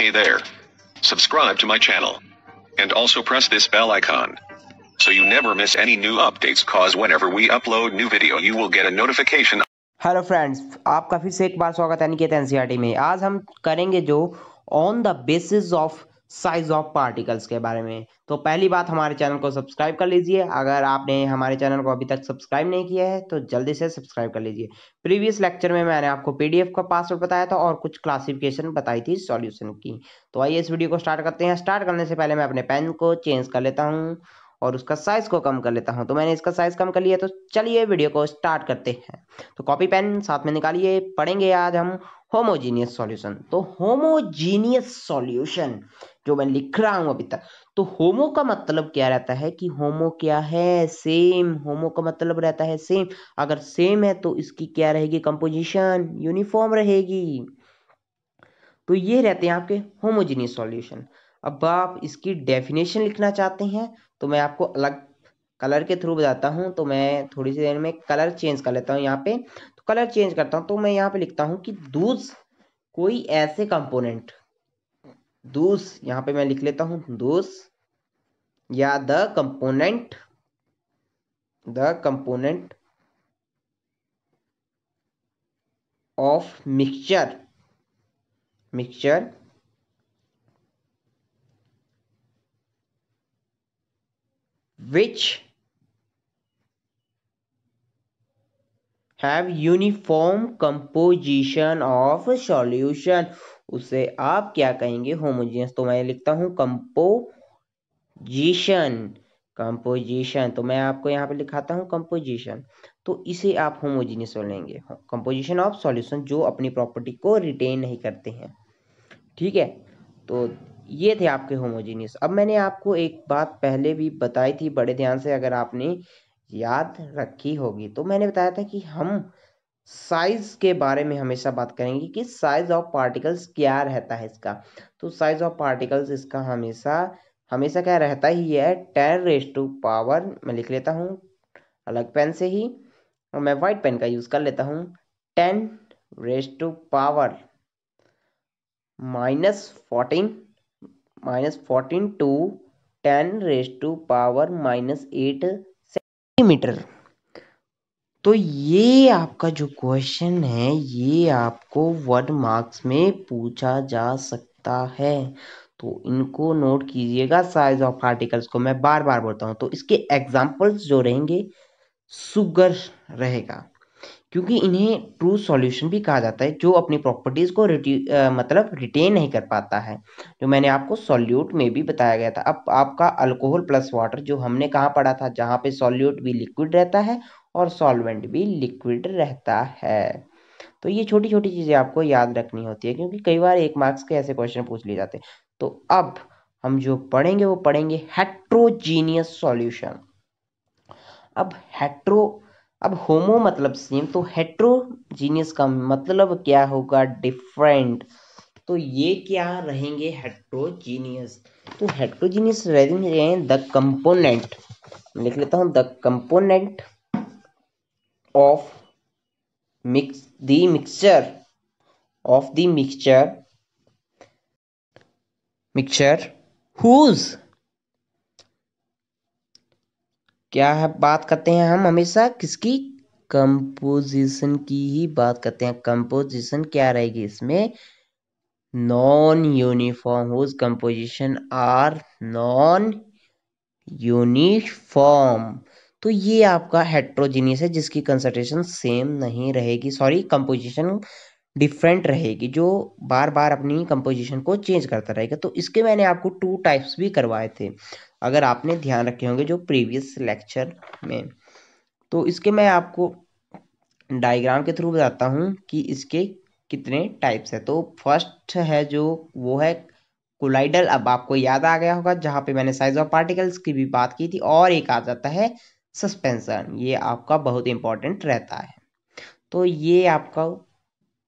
Hey there. Subscribe to my channel. And also press this bell icon. So you never miss any new updates cause whenever we upload new video you will get a notification. Hello friends, आपका फिर से एक बार स्वागत है निकेत NCERT में आज हम करेंगे जो on the basis of size of particles के बारे में तो पहली बात हमारे चैनल को सब्सक्राइब कर लीजिए अगर आपने हमारे चैनल को अभी तक सब्सक्राइब नहीं किया है तो जल्दी से सब्सक्राइब कर लीजिए प्रीवियस लेक्चर में मैंने आपको पीडीएफ का पासवर्ड बताया था और कुछ क्लासिफिकेशन बताई थी सॉल्यूशन की तो आइए इस वीडियो को स्टार्ट करते हैं स्टार्ट करने से पहले मैं अपने पेन को चेंज कर लेता हूँ और उसका साइज को कम कर लेता हूँ तो मैंने इसका साइज कम कर लिया तो चलिए वीडियो को स्टार्ट करते हैं तो कॉपी पेन साथ में निकालिए पढ़ेंगे आज हम होमोजीनियस सॉल्यूशन तो होमोजीनियस सॉल्यूशन जो मैं लिख रहा हूं अभी तक तो होमो का मतलब क्या रहता है कि होमो क्या है सेम होमो का मतलब रहता है सेम अगर सेम है तो इसकी क्या रहेगी कंपोजिशन यूनिफॉर्म रहेगी तो ये रहते हैं आपके होमोजीनियस सॉल्यूशन अब आप इसकी डेफिनेशन लिखना चाहते हैं तो मैं आपको अलग कलर के थ्रू बताता हूँ तो मैं थोड़ी सी देर में कलर चेंज कर लेता हूँ यहाँ पे तो कलर चेंज करता हूँ तो मैं यहाँ पे लिखता हूँ कि दूस कोई ऐसे कंपोनेंट दूस यहाँ पे मैं लिख लेता हूँ दूस या the component the component of mixture mixture which have uniform composition of solution उसे आप क्या कहेंगे होमोजीनियस तो मैं लिखता हूं कंपोजिशन कंपोजिशन तो मैं आपको यहां पे लिखाता हूं कंपोजिशन तो इसे आप होमोजीनियस बोलेंगे कंपोजिशन ऑफ सॉल्यूशन जो अपनी प्रॉपर्टी को रिटेन नहीं करते हैं ठीक है तो ये थे आपके होमोजीनियस अब मैंने आपको एक बात पहले भी बताई थी बड़े ध्यान से अगर आपने याद रखी होगी तो मैंने बताया था कि हम साइज के बारे में हमेशा बात करेंगे कि साइज ऑफ पार्टिकल्स क्या रहता है इसका तो साइज ऑफ पार्टिकल्स इसका हमेशा हमेशा क्या रहता ही है टेन रेस टू पावर मैं लिख लेता हूँ अलग पेन से ही और मैं वाइट पेन का यूज़ कर लेता हूँ ten raise to power minus fourteen minus fourteen to ten raise to power minus eight centimetre तो ये आपका जो क्वेश्चन है ये आपको वन मार्क्स में पूछा जा सकता है तो इनको नोट कीजिएगा साइज ऑफ आर्टिकल्स को मैं बार बार बोलता हूँ तो इसके एग्जाम्पल्स जो रहेंगे सुगर रहेगा क्योंकि इन्हें ट्रू सॉल्यूशन भी कहा जाता है जो अपनी प्रॉपर्टीज़ को रिट्यू मतलब रिटेन नहीं कर पाता है जो मैंने आपको सॉल्यूट में भी बताया गया था अब आपका अल्कोहल प्लस वाटर जो हमने कहाँ पढ़ा था जहाँ पे सॉल्यूट भी लिक्विड रहता है और सॉल्वेंट भी लिक्विड रहता है तो ये छोटी छोटी चीज़ें आपको याद रखनी होती है क्योंकि कई बार एक मार्क्स के ऐसे क्वेश्चन पूछ लिए जाते हैं तो अब हम जो पढ़ेंगे वो पढ़ेंगे हेट्रोजीनियस सॉल्यूशन अब हेट्रो अब होमो मतलब सेम तो हेट्रोजीनियस का मतलब क्या होगा डिफरेंट तो ये क्या रहेंगे हेट्रोजीनियस तो हेट्रोजीनियस रहेंगे द कंपोनेंट लिख लेता हूं the component of mix the mixture of the mixture mixture whose क्या है बात करते हैं हम हमेशा किसकी कंपोजिशन की ही बात करते हैं कंपोजिशन क्या रहेगी इसमें non uniform whose composition are non uniform तो ये आपका हेट्रोजीनियस है जिसकी कंसंट्रेशन सेम नहीं रहेगी सॉरी कंपोजिशन डिफरेंट रहेगी जो बार बार अपनी कंपोजिशन को चेंज करता रहेगा तो इसके मैंने आपको टू टाइप्स भी करवाए थे अगर आपने ध्यान रखे होंगे जो प्रीवियस लेक्चर में तो इसके मैं आपको डायग्राम के थ्रू बताता हूँ कि इसके कितने टाइप्स है तो फर्स्ट है जो वो है कोलाइडल अब आपको याद आ गया होगा जहाँ पे मैंने साइज ऑफ पार्टिकल्स की भी बात की थी और एक आ जाता है सस्पेंसन ये आपका बहुत इंपॉर्टेंट रहता है तो ये आपका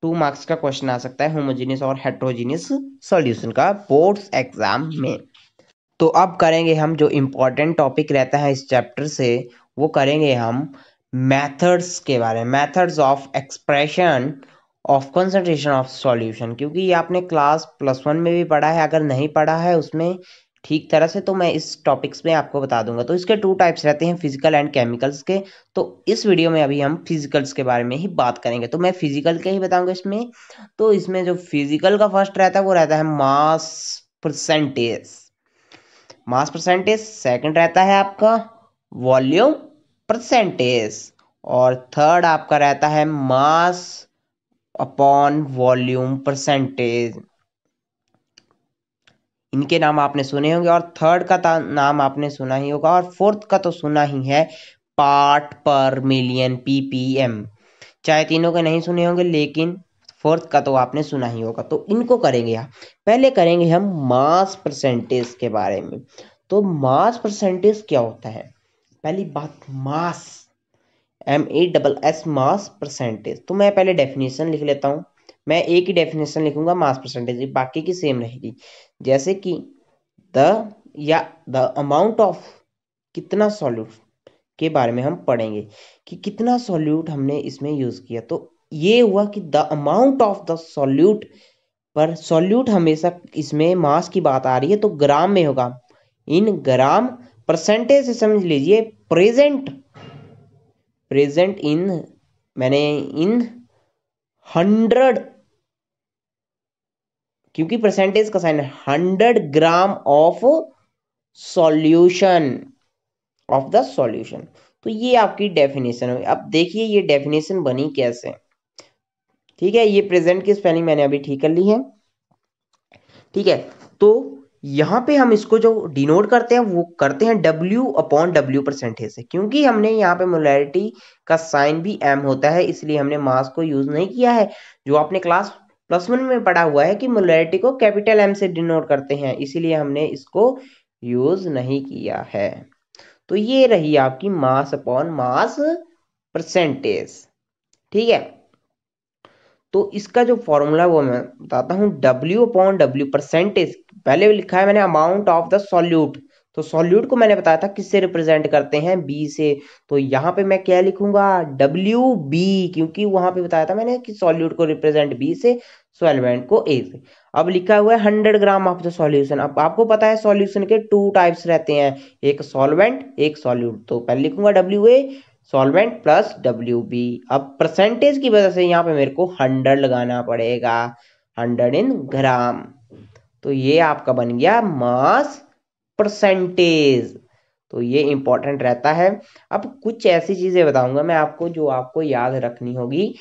टू मार्क्स का क्वेश्चन आ सकता है होमोजीनियस और हेट्रोजीनियस सॉल्यूशन का बोर्ड्स एग्जाम में तो अब करेंगे हम जो इम्पोर्टेंट टॉपिक रहता है इस चैप्टर से वो करेंगे हम मैथड्स के बारे में methods of expression of concentration of solution क्योंकि ये आपने क्लास प्लस वन में भी पढ़ा है अगर नहीं पढ़ा है उसमें ठीक तरह से तो मैं इस टॉपिक्स में आपको बता दूंगा तो इसके टू टाइप्स रहते हैं फिजिकल एंड केमिकल्स के तो इस वीडियो में अभी हम फिजिकल्स के बारे में ही बात करेंगे तो मैं फिजिकल के ही बताऊंगा इसमें तो इसमें जो फिजिकल का फर्स्ट रहता है वो रहता है mass percentage mass percentage second रहता है आपका वॉल्यूम परसेंटेज और थर्ड आपका रहता है मास अपॉन वॉल्यूम परसेंटेज इनके नाम आपने सुने होंगे और थर्ड का नाम आपने सुना ही होगा और फोर्थ का तो सुना ही है पार्ट पर मिलियन पीपीएम चाहे तीनों के नहीं सुने होंगे लेकिन फोर्थ का तो आपने सुना ही होगा तो इनको करेंगे यहाँ पहले करेंगे हम मास परसेंटेज के बारे में तो मास परसेंटेज क्या होता है पहली बात mass M A double S mass percentage तो मैं पहले डेफिनेशन लिख लेता हूँ मैं एक ही डेफिनेशन लिखूंगा मास परसेंटेज बाकी की सेम रहेगी जैसे कि द या द अमाउंट ऑफ कितना सॉल्यूट के बारे में हम पढ़ेंगे कि कितना सॉल्यूट हमने इसमें यूज़ किया तो ये हुआ कि the amount of the solute पर सॉल्यूट हमेशा इसमें मास की बात आ रही है तो ग्राम में होगा इन ग्राम परसेंटेज से समझ लीजिए प्रेजेंट प्रेजेंट इन मैंने इन हंड्रेड क्योंकि परसेंटेज का साइन है hundred gram of solution of the solution तो ये आपकी डेफिनेशन हो अब देखिए ये डेफिनेशन बनी कैसे ठीक है ये प्रेजेंट की स्पेलिंग मैंने अभी ठीक कर ली है ठीक है तो यहाँ पे हम इसको जो डिनोट करते हैं वो करते हैं W अपॉन W परसेंटेज से क्योंकि हमने यहाँ पे मोलैरिटी का साइन भी M होता है इसलिए हमने मास को यूज नहीं किया है जो आपने क्लास प्लस वन में पढ़ा हुआ है कि मोलैरिटी को कैपिटल एम से डिनोट करते हैं इसीलिए हमने इसको यूज नहीं किया है तो ये रही आपकी मास अपॉन मास परसेंटेज ठीक है तो इसका जो फॉर्मूला वो मैं बताता हूँ डब्ल्यू अपॉन डब्ल्यू परसेंटेज पहले लिखा है मैंने अमाउंट ऑफ द सॉल्यूट तो सॉल्यूट को मैंने बताया था किससे रिप्रेजेंट करते हैं बी से तो यहाँ पे मैं क्या लिखूंगा डब्ल्यू बी क्योंकि वहां पे बताया था मैंने कि सॉल्यूट को रिप्रेजेंट बी से सॉल्वेंट को ए से अब लिखा हुआ है hundred gram of the solution अब आपको पता है सॉल्यूशन के टू टाइप्स रहते हैं एक सॉल्वेंट एक सॉल्यूट तो पहले लिखूंगा W A solvent plus W B अब परसेंटेज की वजह से यहाँ पे मेरे को हंड्रेड लगाना पड़ेगा हंड्रेड इन ग्राम तो ये आपका बन गया मास परसेंटेज तो ये इंपॉर्टेंट रहता है अब कुछ ऐसी चीज़ें बताऊंगा मैं आपको जो आपको याद रखनी होगी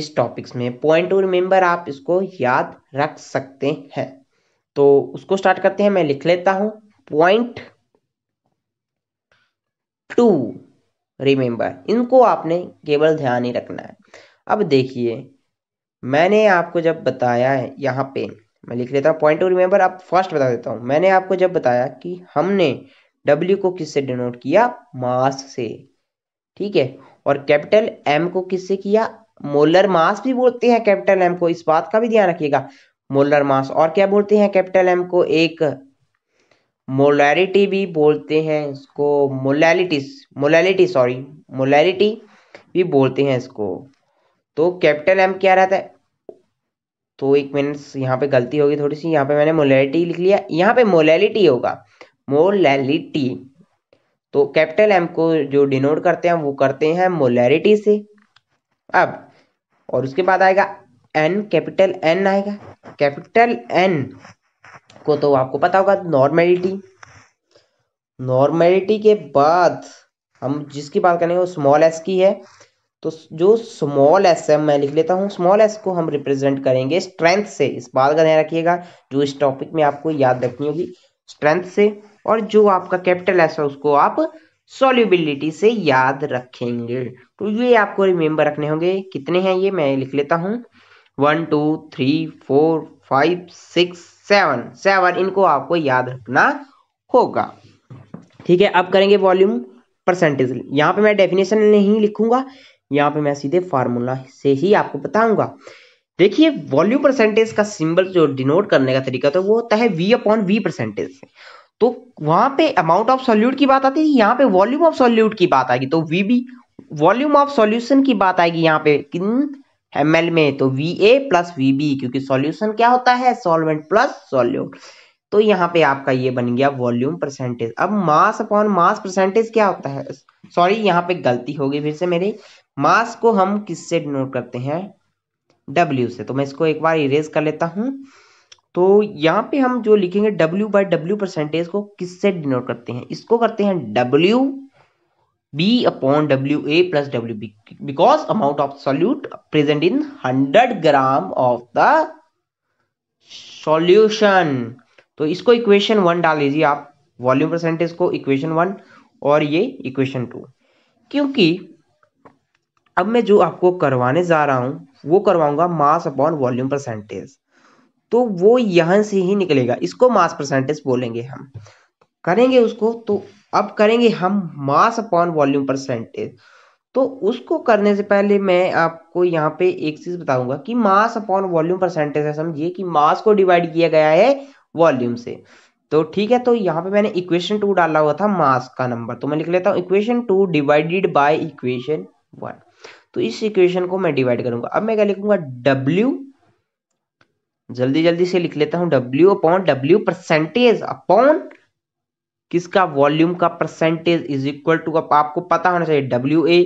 इस टॉपिक्स में पॉइंट टू रिमेंबर आप इसको याद रख सकते हैं तो उसको स्टार्ट करते हैं मैं लिख लेता हूं पॉइंट टू रिमेंबर इनको आपने केवल ध्यान ही रखना है अब देखिए मैंने आपको जब बताया है यहाँ पे मैं लिख लेता हूँ पॉइंट टू रिमेंबर आप फर्स्ट बता देता हूँ मैंने आपको जब बताया कि हमने डब्ल्यू को किससे डिनोट किया मास से ठीक है और कैपिटल एम को किससे किया मोलर मास भी बोलते हैं कैपिटल एम को इस बात का भी ध्यान रखिएगा मोलर मास और क्या बोलते हैं कैपिटल एम को एक मोलैरिटी भी बोलते हैं इसको मोलैलिटिस मोलैलिटी सॉरी मोलैलिटी भी बोलते हैं इसको तो कैपिटल एम क्या रहता है तो एक मिनट यहाँ पे गलती होगी थोड़ी सी यहाँ पे मैंने मोलैलिटी लिख लिया यहाँ पे मोलैलिटी होगा मोलैलिटी तो कैपिटल एम को जो डिनोट करते हैं वो करते हैं मोलैरिटी से अब और उसके बाद आएगा एन कैपिटल एन आएगा कैपिटल एन को तो आपको पता होगा नॉर्मेलिटी नॉर्मेलिटी के बाद हम जिसकी बात करेंगे वो स्मॉल एस की है तो जो स्मॉल एस है मैं लिख लेता हूँ स्मॉल एस को हम रिप्रेजेंट करेंगे स्ट्रेंथ से इस बात का ध्यान रखिएगा जो इस टॉपिक में आपको याद रखनी होगी स्ट्रेंथ से और जो आपका कैपिटल एस है उसको आप सॉल्युबिलिटी से याद रखेंगे तो ये आपको रिमेम्बर रखने होंगे कितने हैं ये मैं लिख लेता हूँ one two three four five six seven seven इनको आपको याद रखना होगा ठीक है अब करेंगे वॉल्यूम परसेंटेज यहाँ पे मैं डेफिनेशन नहीं लिखूंगा यहाँ पे मैं सीधे फार्मूला से ही आपको बताऊंगा देखिए वॉल्यूम परसेंटेज का सिंबल जो डिनोट करने का तरीका तो वो होता है वी अपॉन वी परसेंटेज तो वहां पे अमाउंट ऑफ सॉल्यूट की बात आती है यहाँ पे वॉल्यूम ऑफ सॉल्यूट की बात आएगी तो V B volume of solution की बात आएगी यहाँ पे एम में तो V A plus V B क्योंकि सॉल्यूशन क्या होता है सॉल्वेंट प्लस सॉल्यूट तो यहाँ पे आपका ये बन गया वॉल्यूम परसेंटेज अब मास अपॉन मास परसेंटेज क्या होता है सॉरी यहाँ पे गलती हो गई फिर से मेरी मास को हम किससे डिनोट करते हैं डब्ल्यू से तो मैं इसको एक बार इरेज कर लेता हूँ तो यहाँ पे हम जो लिखेंगे डब्ल्यू बाई डब्ल्यू परसेंटेज को किससे डिनोट करते हैं इसको करते हैं W B upon w a plus w b because amount of solute present in 100 gram of the solution तो इसको इक्वेशन वन डाल लीजिए आप वॉल्यूम परसेंटेज को इक्वेशन वन और ये इक्वेशन टू क्योंकि अब मैं जो आपको करवाने जा रहा हूँ वो करवाऊंगा मास अपॉन वॉल्यूम परसेंटेज तो वो यहाँ से ही निकलेगा इसको मास परसेंटेज बोलेंगे हम करेंगे उसको तो अब करेंगे हम मास अपॉन वॉल्यूम परसेंटेज तो उसको करने से पहले मैं आपको यहाँ पे एक चीज बताऊंगा कि मास अपॉन वॉल्यूम परसेंटेज है समझिए कि मास को डिवाइड किया गया है वॉल्यूम से तो ठीक है तो यहाँ पे मैंने इक्वेशन टू डाला हुआ था मास का नंबर तो मैं लिख लेता हूँ equation two divided by equation one तो इस इक्वेशन को मैं डिवाइड करूंगा अब मैं क्या लिखूंगा डब्ल्यू जल्दी जल्दी से लिख लेता हूँ W upon W percentage upon किसका वॉल्यूम का परसेंटेज इज इक्वल टू आपको पता होना चाहिए W A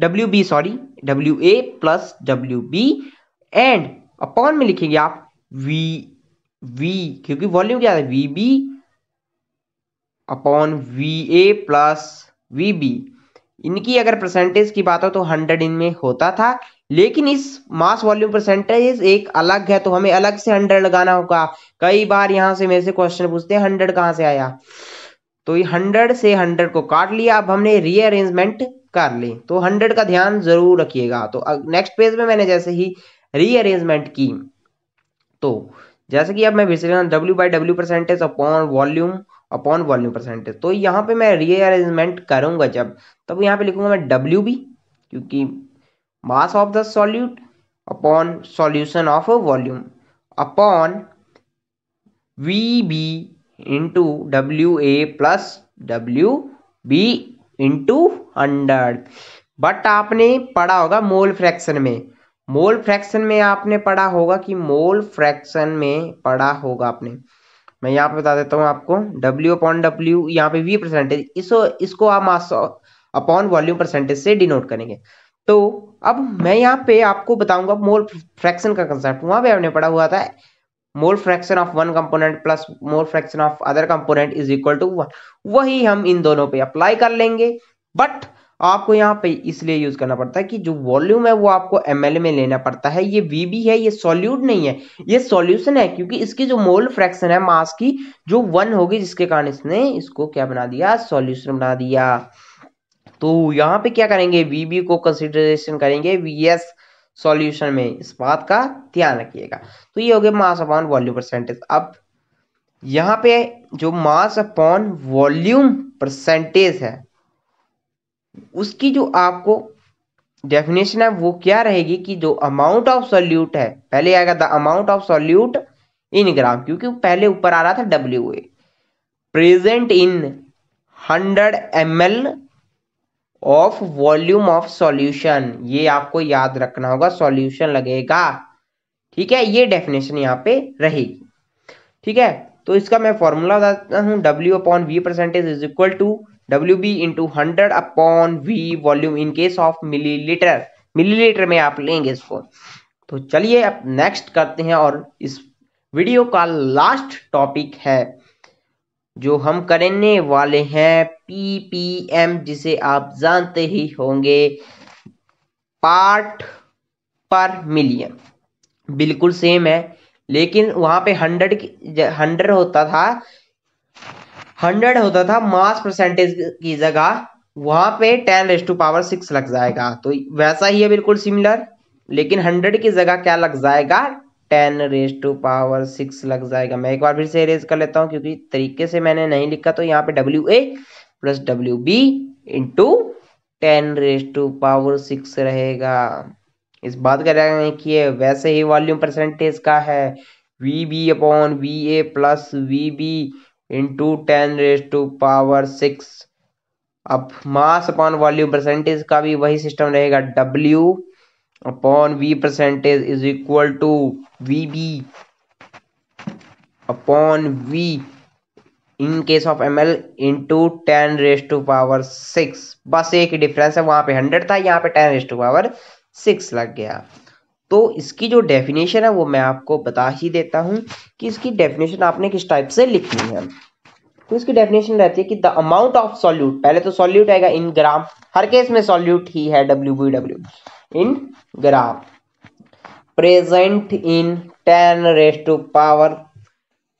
W B sorry W A plus W B and upon में लिखेंगे आप वी वी क्योंकि वॉल्यूम क्या है V B upon V A plus V B इनकी अगर परसेंटेज की बात हो तो हंड्रेड इनमें होता था लेकिन इस मास वॉल्यूम परसेंटेज एक अलग है तो हमें अलग से हंड्रेड लगाना होगा कई बार यहां से मेरे से क्वेश्चन पूछते हैं हंड्रेड कहां से आया तो ये हंड्रेड से हंड्रेड को काट लिया अब हमने रीअरेंजमेंट कर ली तो हंड्रेड का ध्यान जरूर रखिएगा तो नेक्स्ट पेज में मैंने जैसे ही रीअरेंजमेंट की तो जैसे कि अब मैं फिर से W by W percentage upon volume upon volume percentage तो यहाँ पे मैं रीअरेंजमेंट करूंगा जब तब यहाँ पे लिखूंगा मैं डब्ल्यू बी क्योंकि mass of the solute upon solution of volume upon V B into W A plus W B into hundred but आपने पढ़ा होगा मोल फ्रैक्शन में मोल फ्रैक्शन में आपने पढ़ा होगा कि मोल फ्रैक्शन में पढ़ा होगा आपने मैं यहाँ पे बता देता हूँ आपको W अपॉन W यहाँ पे V परसेंटेज इसको इसको आप मास अपॉन वॉल्यूम परसेंटेज से डिनोट करेंगे तो अब मैं यहाँ पे आपको बताऊंगा मोल फ्रैक्शन का कंसेप्ट वहां पे आपने पढ़ा हुआ था mole fraction of one component plus mole fraction of other component is equal to one वही हम इन दोनों पे अप्लाई कर लेंगे बट आपको यहाँ पे इसलिए यूज करना पड़ता है कि जो वॉल्यूम है वो आपको एम में लेना पड़ता है ये वी है ये सॉल्यूट नहीं है ये सॉल्यूशन है क्योंकि इसकी जो मोल फ्रैक्शन है मास की जो वन होगी जिसके कारण इसने इसको क्या बना दिया सॉल्यूशन बना दिया तो यहाँ पे क्या करेंगे वीबी को कंसिडरेशन करेंगे वी एस सॉल्यूशन में इस बात का ध्यान रखिएगा तो ये हो गया मास अपॉन वॉल्यूम परसेंटेज अब यहाँ पे जो मास अपॉन वॉल्यूम परसेंटेज है उसकी जो आपको डेफिनेशन है वो क्या रहेगी कि जो अमाउंट ऑफ सॉल्यूट है पहले आएगा the amount of solute in gram क्योंकि पहले ऊपर आ रहा था W A present in hundred M L of volume of solution ये आपको याद रखना होगा सॉल्यूशन लगेगा ठीक है ये डेफिनेशन यहाँ पे रहेगी ठीक है तो इसका मैं फॉर्मूला बताता हूँ W upon V percentage is equal to W B into hundred upon V volume in case of millilitre millilitre में आप लेंगे इसको तो चलिए अब नेक्स्ट करते हैं और इस वीडियो का लास्ट टॉपिक है जो हम करने वाले हैं पीपीएम जिसे आप जानते ही होंगे पार्ट पर मिलियन बिल्कुल सेम है लेकिन वहां पे हंड्रेड हंड्रेड होता था हंड्रेड होता था मास परसेंटेज की जगह वहां पे ten raise to power six लग जाएगा तो वैसा ही है बिल्कुल सिमिलर लेकिन हंड्रेड की जगह क्या लग जाएगा ten raise to power six लग जाएगा मैं एक बार फिर से रेज कर लेता हूँ क्योंकि तरीके से मैंने नहीं लिखा तो यहाँ पे W A plus W B into ten raise to power six रहेगा इस बात का ध्यान रखिए वैसे ही वॉल्यूम परसेंटेज का है V B upon V A plus V B into ten raise to power six अब मास अपॉन वॉल्यूम परसेंटेज का भी वही सिस्टम रहेगा W V percentage is equal to V B upon V in case of M L into ten raise to power six बस एक ही difference है वहां पे हंड्रेड था यहाँ पे ten raise to power six लग गया तो इसकी जो डेफिनेशन है वो मैं आपको बता ही देता हूँ कि इसकी डेफिनेशन आपने किस टाइप से लिखनी है तो इसकी डेफिनेशन रहती है कि द अमाउंट ऑफ सॉल्यूट पहले तो सॉल्यूट आएगा इन ग्राम हर केस में सॉल्यूट ही है W B W in gram present in ten raise to power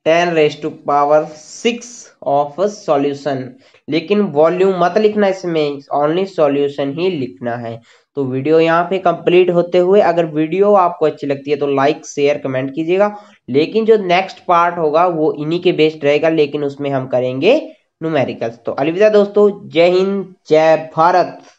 ten raise to power six of solution लेकिन वॉल्यूम मत लिखना इसमें ओनली सॉल्यूशन ही लिखना है तो वीडियो यहाँ पे कंप्लीट होते हुए अगर वीडियो आपको अच्छी लगती है तो लाइक शेयर कमेंट कीजिएगा लेकिन जो नेक्स्ट पार्ट होगा वो इन्हीं के बेस्ड रहेगा लेकिन उसमें हम करेंगे न्यूमेरिकल्स तो अलविदा दोस्तों जय हिंद जय भारत